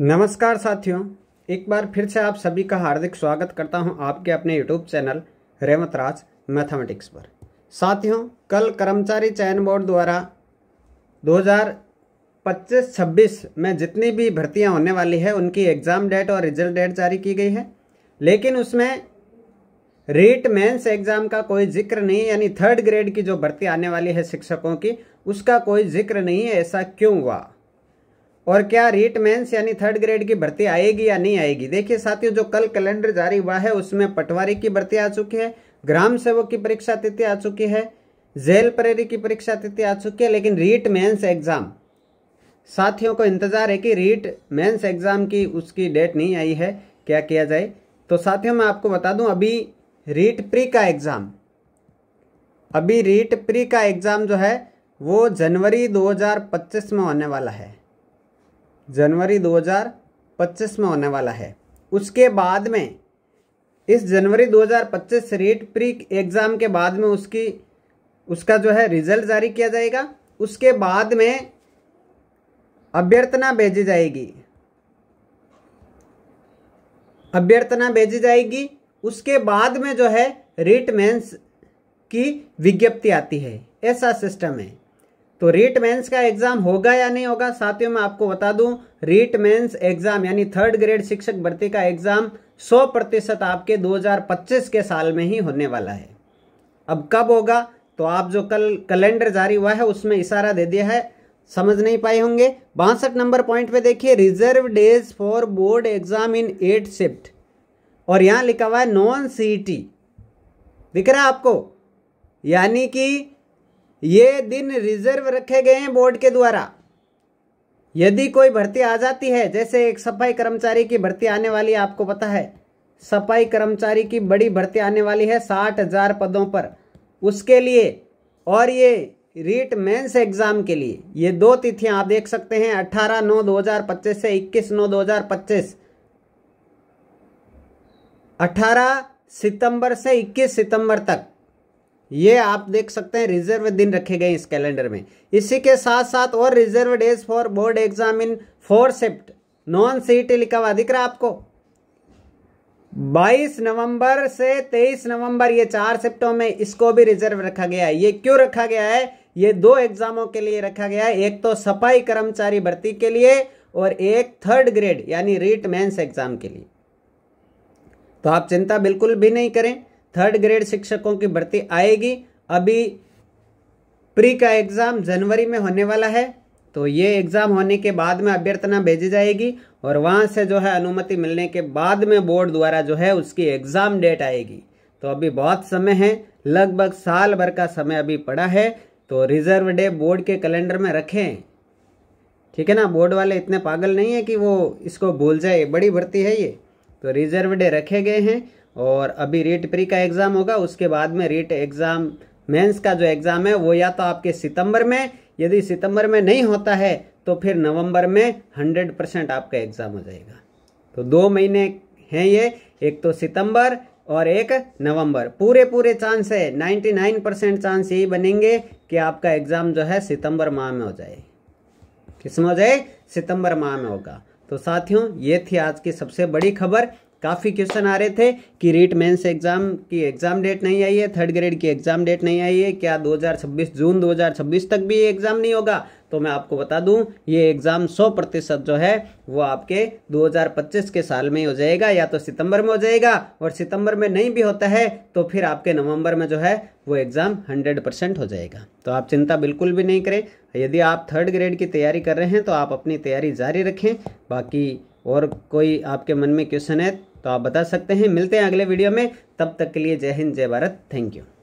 नमस्कार साथियों एक बार फिर से आप सभी का हार्दिक स्वागत करता हूं आपके अपने यूट्यूब चैनल रेमतराज राज मैथमेटिक्स पर साथियों कल कर्मचारी चयन बोर्ड द्वारा 2025-26 में जितनी भी भर्तियां होने वाली है उनकी एग्ज़ाम डेट और रिजल्ट डेट जारी की गई है लेकिन उसमें रेट मेंस एग्ज़ाम का कोई जिक्र नहीं यानी थर्ड ग्रेड की जो भर्ती आने वाली है शिक्षकों की उसका कोई जिक्र नहीं है ऐसा क्यों हुआ और क्या रीट मेंस यानी थर्ड ग्रेड की भर्ती आएगी या नहीं आएगी देखिए साथियों जो कल कैलेंडर जारी हुआ है उसमें पटवारी की भर्ती आ चुकी है ग्राम सेवक की परीक्षा तिथि आ चुकी है जेल प्रेरी की परीक्षा तिथि आ चुकी है लेकिन रीट मेंस एग्जाम साथियों को इंतजार है कि रीट मेंस एग्जाम की उसकी डेट नहीं आई है क्या किया जाए तो साथियों मैं आपको बता दूं अभी रीट प्री का एग्जाम अभी रीट प्री का एग्जाम जो है वो जनवरी 2025 में होने वाला है जनवरी 2025 में होने वाला है उसके बाद में इस जनवरी 2025 रीट प्री एग्ज़ाम के बाद में उसकी उसका जो है रिजल्ट जारी किया जाएगा उसके बाद में अभ्यर्थना भेजी जाएगी अभ्यर्थना भेजी जाएगी उसके बाद में जो है रीट मेंस की विज्ञप्ति आती है ऐसा सिस्टम है तो रीट मेंस का एग्जाम होगा या नहीं होगा साथियों मैं आपको बता दूं रीट मेंस एग्जाम यानी थर्ड ग्रेड शिक्षक भर्ती का एग्जाम 100 प्रतिशत आपके 2025 के साल में ही होने वाला है अब कब होगा तो आप जो कल कैलेंडर जारी हुआ है उसमें इशारा दे दिया है समझ नहीं पाए होंगे बासठ नंबर पॉइंट पे देखिए reserve days for board exam in eight shift और यहाँ लिखा हुआ है नॉन सी दिख रहा है आपको यानी कि ये दिन रिजर्व रखे गए हैं बोर्ड के द्वारा यदि कोई भर्ती आ जाती है जैसे एक सफाई कर्मचारी की भर्ती आने वाली आपको पता है सफाई कर्मचारी की बड़ी भर्ती आने वाली है साठ हजार पदों पर उसके लिए और ये रीट मेंस एग्ज़ाम के लिए ये दो तिथियां आप देख सकते हैं 18 नौ 2025 से 21 नौ 2025 18 सितंबर से 21 सितंबर तक ये आप देख सकते हैं रिजर्व दिन रखे गए इस कैलेंडर में इसी के साथ साथ और reserve days for board exam in four सेप्ट नॉन सीट लिखा हुआ दिख रहा आपको 22 नवंबर से 23 नवंबर ये चार सेप्टों में इसको भी रिजर्व रखा गया है ये क्यों रखा गया है ये दो एग्जामों के लिए रखा गया है एक तो सफाई कर्मचारी भर्ती के लिए और एक थर्ड ग्रेड यानी रीट मेन्स एग्जाम के लिए तो आप चिंता बिल्कुल भी नहीं करें थर्ड ग्रेड शिक्षकों की भर्ती आएगी अभी प्री का एग्ज़ाम जनवरी में होने वाला है तो ये एग्ज़ाम होने के बाद में अभ्यर्थना भेजी जाएगी और वहाँ से जो है अनुमति मिलने के बाद में बोर्ड द्वारा जो है उसकी एग्ज़ाम डेट आएगी तो अभी बहुत समय है लगभग साल भर का समय अभी पड़ा है तो रिजर्व डे बोर्ड के कैलेंडर में रखें ठीक है ना बोर्ड वाले इतने पागल नहीं है कि वो इसको भूल जाए बड़ी भर्ती है ये तो रिजर्व डे रखे गए हैं और अभी रेट प्री का एग्ज़ाम होगा उसके बाद में रेट एग्ज़ाम मेंस का जो एग्ज़ाम है वो या तो आपके सितंबर में यदि सितंबर में नहीं होता है तो फिर नवंबर में हंड्रेड परसेंट आपका एग्ज़ाम हो जाएगा तो दो महीने हैं ये एक तो सितंबर और एक नवंबर पूरे पूरे चांस है 99 परसेंट चांस यही बनेंगे कि आपका एग्ज़ाम जो है सितंबर माह में हो जाए किसमें हो जाए सितंबर माह में होगा तो साथियों ये थी आज की सबसे बड़ी खबर काफ़ी क्वेश्चन आ रहे थे कि रीट मेंस एग्ज़ाम की एग्ज़ाम डेट नहीं आई है थर्ड ग्रेड की एग्ज़ाम डेट नहीं आई है क्या 2026 जून 2026 तक भी ये एग्ज़ाम नहीं होगा तो मैं आपको बता दूं ये एग्ज़ाम 100 प्रतिशत जो है वो आपके 2025 के साल में ही हो जाएगा या तो सितंबर में हो जाएगा और सितंबर में नहीं भी होता है तो फिर आपके नवंबर में जो है वो एग्ज़ाम 100 परसेंट हो जाएगा तो आप चिंता बिल्कुल भी नहीं करें यदि आप थर्ड ग्रेड की तैयारी कर रहे हैं तो आप अपनी तैयारी जारी रखें बाकी और कोई आपके मन में क्वेश्चन है तो आप बता सकते हैं मिलते हैं अगले वीडियो में तब तक के लिए जय हिंद जय भारत थैंक यू